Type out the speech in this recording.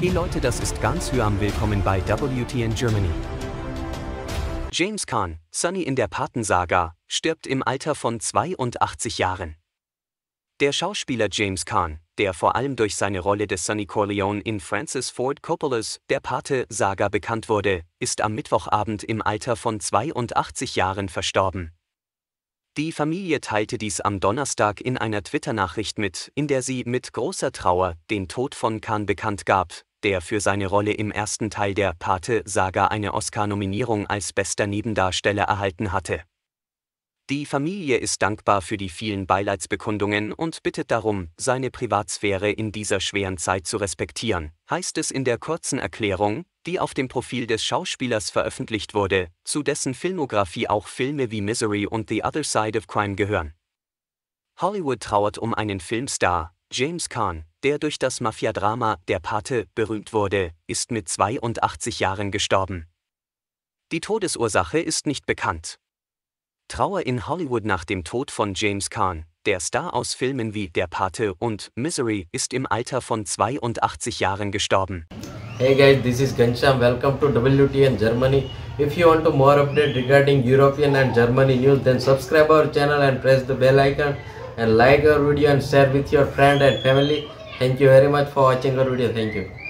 Hey Leute, das ist ganz Hyam. Willkommen bei WTN Germany. James Kahn, Sonny in der Patensaga, stirbt im Alter von 82 Jahren. Der Schauspieler James Kahn, der vor allem durch seine Rolle des Sonny Corleone in Francis Ford Coppolas Der Pate-Saga bekannt wurde, ist am Mittwochabend im Alter von 82 Jahren verstorben. Die Familie teilte dies am Donnerstag in einer Twitter-Nachricht mit, in der sie mit großer Trauer den Tod von Khan bekannt gab, der für seine Rolle im ersten Teil der Pate-Saga eine Oscar-Nominierung als bester Nebendarsteller erhalten hatte. Die Familie ist dankbar für die vielen Beileidsbekundungen und bittet darum, seine Privatsphäre in dieser schweren Zeit zu respektieren, heißt es in der kurzen Erklärung, die auf dem Profil des Schauspielers veröffentlicht wurde, zu dessen Filmografie auch Filme wie Misery und The Other Side of Crime gehören. Hollywood trauert um einen Filmstar, James Kahn, der durch das Mafiadrama Der Pate berühmt wurde, ist mit 82 Jahren gestorben. Die Todesursache ist nicht bekannt. Trauer in Hollywood nach dem Tod von James Kahn, der Star aus Filmen wie Der Pate und Misery, ist im Alter von 82 Jahren gestorben. Hey guys, this is Gansham. Welcome to WTN Germany. If you want to more update regarding European and Germany news, then subscribe our channel and press the bell icon and like our video and share with your friend and family. Thank you very much for watching our video. Thank you.